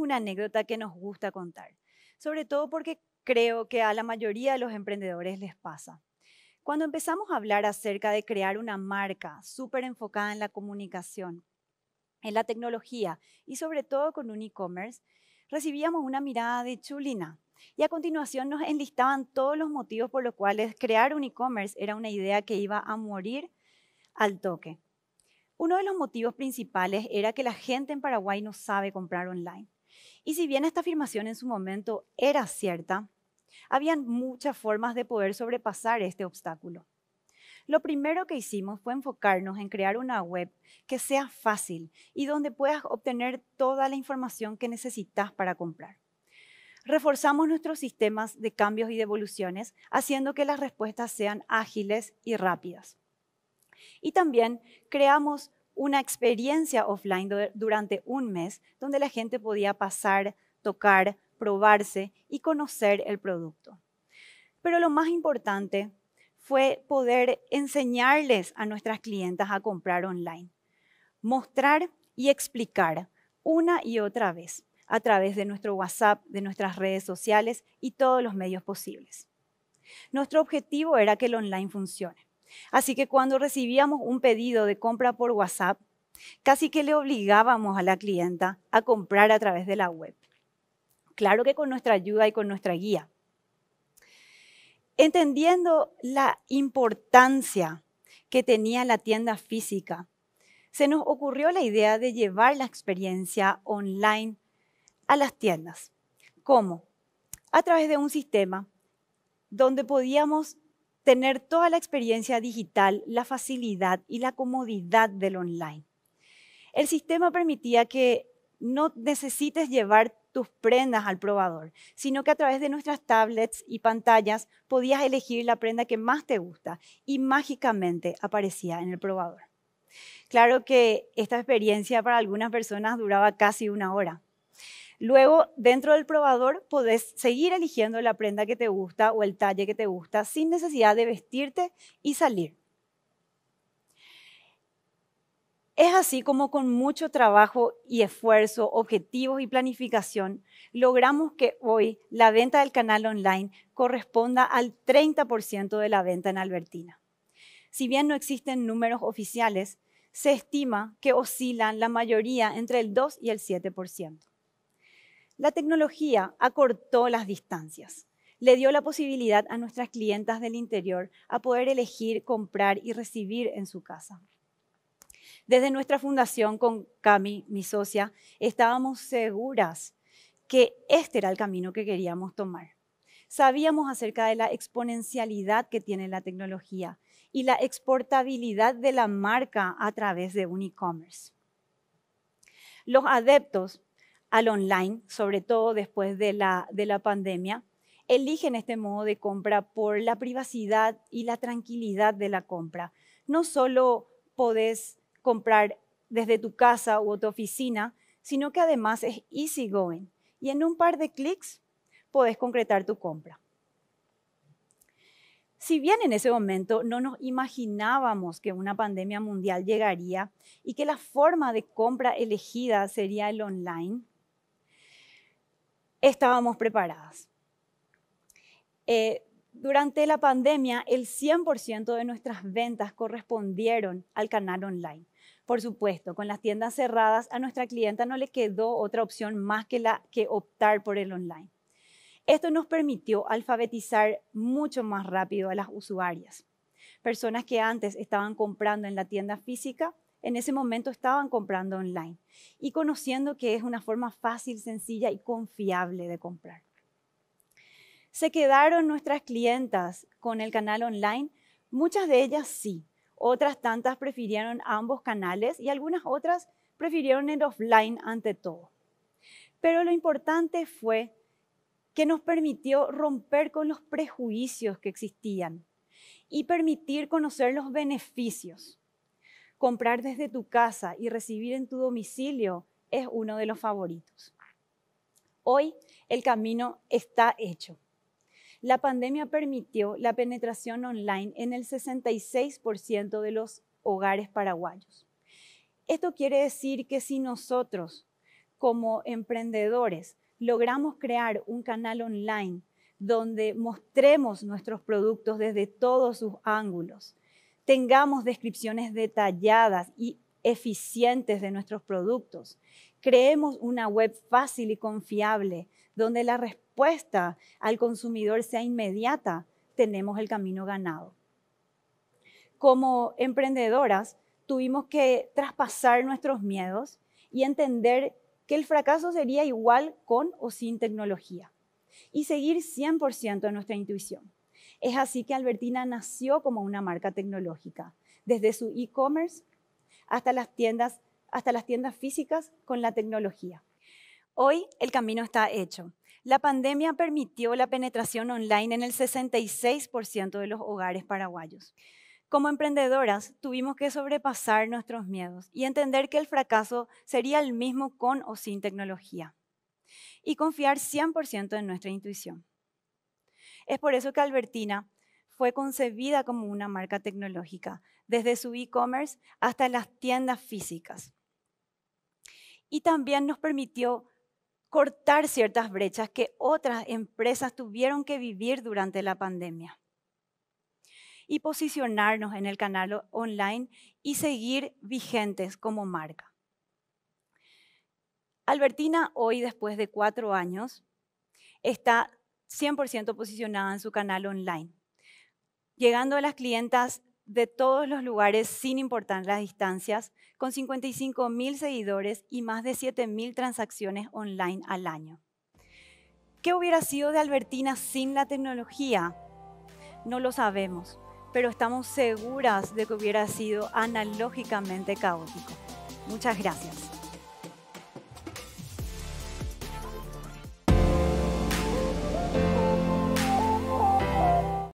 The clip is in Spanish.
una anécdota que nos gusta contar, sobre todo porque creo que a la mayoría de los emprendedores les pasa. Cuando empezamos a hablar acerca de crear una marca súper enfocada en la comunicación, en la tecnología y sobre todo con un e-commerce, recibíamos una mirada de chulina. Y a continuación nos enlistaban todos los motivos por los cuales crear un e-commerce era una idea que iba a morir al toque. Uno de los motivos principales era que la gente en Paraguay no sabe comprar online. Y si bien esta afirmación en su momento era cierta, habían muchas formas de poder sobrepasar este obstáculo. Lo primero que hicimos fue enfocarnos en crear una web que sea fácil y donde puedas obtener toda la información que necesitas para comprar. Reforzamos nuestros sistemas de cambios y devoluciones, haciendo que las respuestas sean ágiles y rápidas. Y también creamos una experiencia offline durante un mes donde la gente podía pasar, tocar, probarse y conocer el producto. Pero lo más importante fue poder enseñarles a nuestras clientas a comprar online, mostrar y explicar una y otra vez a través de nuestro WhatsApp, de nuestras redes sociales y todos los medios posibles. Nuestro objetivo era que el online funcione. Así que cuando recibíamos un pedido de compra por WhatsApp, casi que le obligábamos a la clienta a comprar a través de la web. Claro que con nuestra ayuda y con nuestra guía. Entendiendo la importancia que tenía la tienda física, se nos ocurrió la idea de llevar la experiencia online a las tiendas. ¿Cómo? A través de un sistema donde podíamos tener toda la experiencia digital, la facilidad y la comodidad del online. El sistema permitía que no necesites llevar tus prendas al probador, sino que a través de nuestras tablets y pantallas podías elegir la prenda que más te gusta y mágicamente aparecía en el probador. Claro que esta experiencia para algunas personas duraba casi una hora. Luego, dentro del probador, podés seguir eligiendo la prenda que te gusta o el talle que te gusta sin necesidad de vestirte y salir. Es así como con mucho trabajo y esfuerzo, objetivos y planificación, logramos que hoy la venta del canal online corresponda al 30% de la venta en Albertina. Si bien no existen números oficiales, se estima que oscilan la mayoría entre el 2 y el 7%. La tecnología acortó las distancias, le dio la posibilidad a nuestras clientas del interior a poder elegir, comprar y recibir en su casa. Desde nuestra fundación con Cami, mi socia, estábamos seguras que este era el camino que queríamos tomar. Sabíamos acerca de la exponencialidad que tiene la tecnología y la exportabilidad de la marca a través de un e-commerce. Los adeptos al online, sobre todo después de la, de la pandemia, eligen este modo de compra por la privacidad y la tranquilidad de la compra. No solo podés comprar desde tu casa u otra oficina, sino que además es easy going y en un par de clics podés concretar tu compra. Si bien en ese momento no nos imaginábamos que una pandemia mundial llegaría y que la forma de compra elegida sería el online, estábamos preparadas. Eh, durante la pandemia, el 100% de nuestras ventas correspondieron al canal online. Por supuesto, con las tiendas cerradas, a nuestra clienta no le quedó otra opción más que, la, que optar por el online. Esto nos permitió alfabetizar mucho más rápido a las usuarias. Personas que antes estaban comprando en la tienda física en ese momento estaban comprando online y conociendo que es una forma fácil, sencilla y confiable de comprar. ¿Se quedaron nuestras clientas con el canal online? Muchas de ellas sí, otras tantas prefirieron ambos canales y algunas otras prefirieron el offline ante todo. Pero lo importante fue que nos permitió romper con los prejuicios que existían y permitir conocer los beneficios comprar desde tu casa y recibir en tu domicilio es uno de los favoritos. Hoy el camino está hecho. La pandemia permitió la penetración online en el 66% de los hogares paraguayos. Esto quiere decir que si nosotros, como emprendedores, logramos crear un canal online donde mostremos nuestros productos desde todos sus ángulos, tengamos descripciones detalladas y eficientes de nuestros productos. Creemos una web fácil y confiable donde la respuesta al consumidor sea inmediata. Tenemos el camino ganado. Como emprendedoras, tuvimos que traspasar nuestros miedos y entender que el fracaso sería igual con o sin tecnología y seguir 100% de nuestra intuición. Es así que Albertina nació como una marca tecnológica, desde su e-commerce hasta las tiendas físicas con la tecnología. Hoy el camino está hecho. La pandemia permitió la penetración online en el 66% de los hogares paraguayos. Como emprendedoras tuvimos que sobrepasar nuestros miedos y entender que el fracaso sería el mismo con o sin tecnología y confiar 100% en nuestra intuición. Es por eso que Albertina fue concebida como una marca tecnológica, desde su e-commerce hasta las tiendas físicas. Y también nos permitió cortar ciertas brechas que otras empresas tuvieron que vivir durante la pandemia y posicionarnos en el canal online y seguir vigentes como marca. Albertina hoy, después de cuatro años, está 100% posicionada en su canal online, llegando a las clientas de todos los lugares sin importar las distancias, con 55 mil seguidores y más de 7 transacciones online al año. ¿Qué hubiera sido de Albertina sin la tecnología? No lo sabemos, pero estamos seguras de que hubiera sido analógicamente caótico. Muchas gracias.